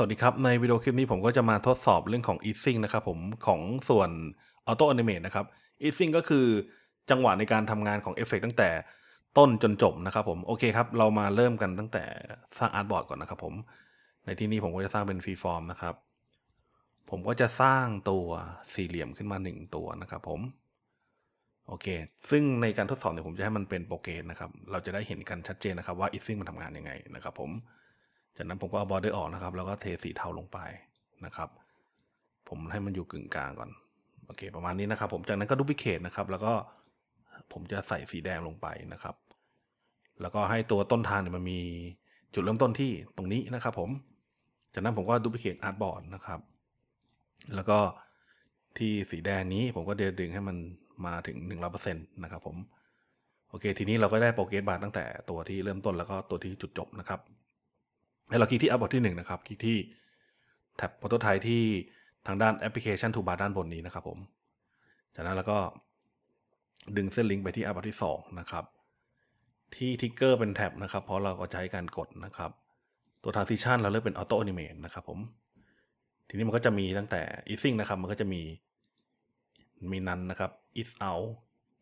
สวัสดีครับในวิดีโอคลิปนี้ผมก็จะมาทดสอบเรื่องของ easing นะครับผมของส่วน auto animate นะครับ easing ก็คือจังหวะในการทำงานของเอฟเฟกตั้งแต่ต้นจนจบนะครับผมโอเคครับ เรามาเริ่มกันตั้งแต่สร้างอาร์ตบอร์ดก่อนนะครับผมในที่นี้ผมก็จะสร้างเป็นฟรีฟอร์มนะครับผมก็จะสร้างตัวสี่เหลี่ยมขึ้นมา 1 ตัวนะครับผมโอเค ซึ่งในการทดสอบเนี่ยผมจะให้มันเป็นโปรเกรสนะครับเราจะได้เห็นกันชัดเจนนะครับว่า easing มันทำงานยังไงนะครับ ผมจากนั้นผมก็เอาบอร์เดอร์ออกนะครับ แล้วก็เทสีเทาลงไปนะครับ ผมให้มันอยู่กึ่งกลางก่อนโอเคประมาณนี้นะครับ ผมจากนั้นก็ดูพิเคทนะครับแล้วก็ผมจะใส่สีแดงลงไปนะครับ แล้วก็ให้ตัวต้นทางเนี่ยมันมีจุดเริ่มต้นที่ตรงนี้นะครับ ผมจากนั้นผมก็ดูพิเคทอาร์ตบอร์ดนะครับ แล้วก็ที่สีแดงนี้ผมก็เดือดึงให้มันมาถึง100%นะครับ ผมโอเคทีนี้เราก็ได้โปรเกรสบาร์ตั้งแต่ตัวที่เริ่มต้นแล้วก็ตัวที่จุดจบนะครับให้เราคลิกที่อัปบอรดที่ 1 นะครับ คลิกที่แท็บโปรโตไทป์ที่ทางด้านแอปพลิเคชันทูบาร์ด้านบนนี้นะครับผม จากนั้นเราก็ดึงเส้นลิงก์ไปที่อัปบอรดที่ 2 นะครับ ที่ทิกเกอร์เป็นแท็บนะครับ เพราะเราก็ใช้การกดนะครับ ตัวทางซีชั i นเราเลือกเป็นอโต้แอนิเมตนะครับผม ทีนี้มันก็จะมีตั้งแต่ easing นะครับ มันก็จะมี มีนั้นนะครับ is out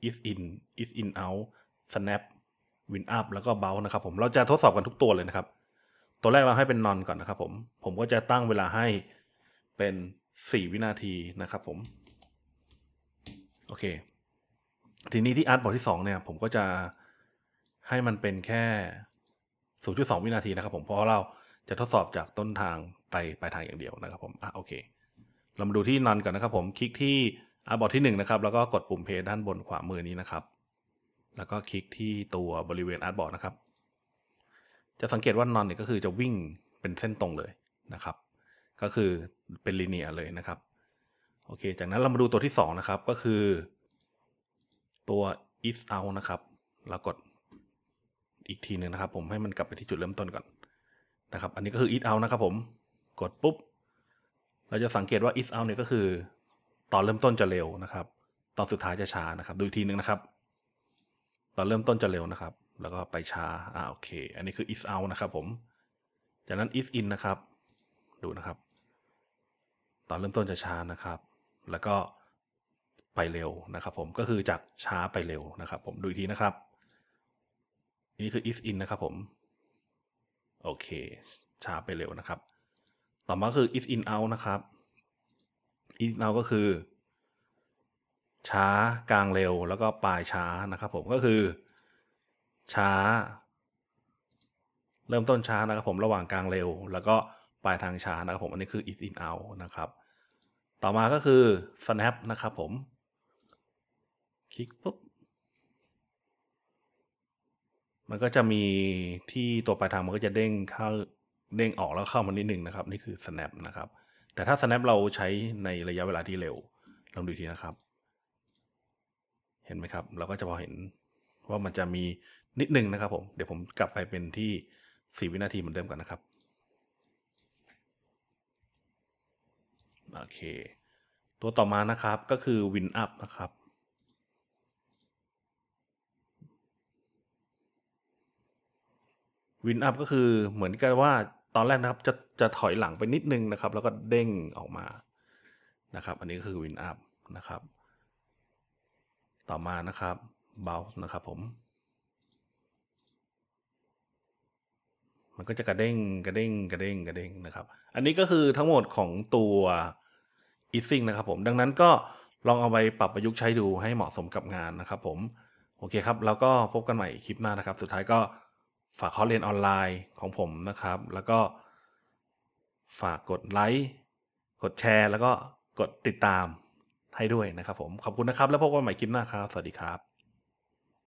is in is in out snap win up แล้วก็ bounce นะครับผม เราจะทดสอบกันทุกตัวเลยนะครับตัวแรกเราให้เป็นนอนก่อนนะครับผม ผมก็จะตั้งเวลาให้เป็น 4 วินาทีนะครับ ผม โอเค ทีนี้ที่อาร์ตบอร์ดที่2 เนี่ย ผมก็จะให้มันเป็นแคู่องวินาทีนะครับ ผม เพราะเราจะทดสอบจากต้นทางไปปลายทางอย่างเดียวนะครับผมอ่ะโอเค เรามาดูที่นอนก่อนนะครับ ผม คลิกที่อาร์ตบอร์ดที่1นะครับ แล้วก็กดปุ่มเพย์ด้านบนขวามือนี้นะครับ แล้วก็คลิกที่ตัวบริเวณอาร์ตบอร์ดนะครับจะสังเกตว่า นอนเนี่ยก็คือจะวิ่งเป็นเส้นตรงเลยนะครับก็คือเป็นลีเนียเลยนะครับโอเค จากนั้นเรามาดูตัวที่2นะครับก็คือตัว i f out นะครับเรากดอีกทีหนึ่งนะครับ ผมให้มันกลับไปที่จุดเริ่มต้นก่อนนะครับ อันนี้ก็คือ i f out นะครับ ผมกดปุ๊บเราจะสังเกตว่า i f out เนี่ยก็คือตอนเริ่มต้นจะเร็วนะครับตอนสุดท้ายจะช้านะครับดูอีกทีหนึ่งนะครับ ตอนเริ่มต้นจะเร็วนะครับแล้วก็ไปช้า อ่าโอเค อันนี้คือ is out นะครับผม จากนั้น is in นะครับ ดูนะครับ ตอนเริ่มต้นจะช้านะครับ แล้วก็ไปเร็วนะครับ ผม ก็คือจากช้าไปเร็วนะครับ ผม ดูอีกทีนะครับนี่คือ is in นะครับผม โอเค ช้าไปเร็วนะครับ ต่อมาคือ is in out นะครับ is in out ก็คือ ช้ากลางเร็ว แล้วก็ปลายช้านะครับ ผม ก็คือช้า เริ่มต้นช้านะครับ ผมระหว่างกลางเร็วแล้วก็ปลายทางช้านะครับผมอันนี้คือ is in out นะครับต่อมาก็คือ snap นะครับ ผม คลิกปุ๊บมันก็จะมีที่ตัวปลายทางมันก็จะเด้งเข้าเด้งออกแล้วเข้ามานิดหนึ่งนะครับ นี่คือ snap นะครับแต่ถ้า snap เราใช้ในระยะเวลาที่เร็วลองดูทีนะครับเห็นไหมครับ เราก็จะพอเห็นว่ามันจะมีนิดนึงนะครับผม เดี๋ยวผมกลับไปเป็นที่ 4 วินาทีเหมือนเดิมก่อนนะครับ โอเค ตัวต่อมานะครับก็คือ WinUp นะครับ วินอัพก็คือเหมือนกันว่าตอนแรกนะครับจะจะถอยหลังไปนิดนึงนะครับ แล้วก็เด้งออกมา นะครับ อันนี้ก็คือวินอัพนะครับ ต่อมานะครับเบลนะครับผมันก็จะกระเด้งกระเด้งกระเด้งกระเด้งนะครับอันนี้ก็คือทั้งหมดของตัว easing นะครับ ผมดังนั้นก็ลองเอาไปปรับประยุกต์ใช้ดูให้เหมาะสมกับงานนะครับผมโอเคครับแล้วก็พบกันใหม่คลิปหน้านะครับ สุดท้ายก็ฝากคอร์สเรียนออนไลน์ของผมนะครับ แล้วก็ฝากกดไลค์กดแชร์ แล้วก็กดติดตามให้ด้วยนะครับผมขอบคุณนะครับแล้วพบกันใหม่คลิปหน้าครับ สวัสดีครับ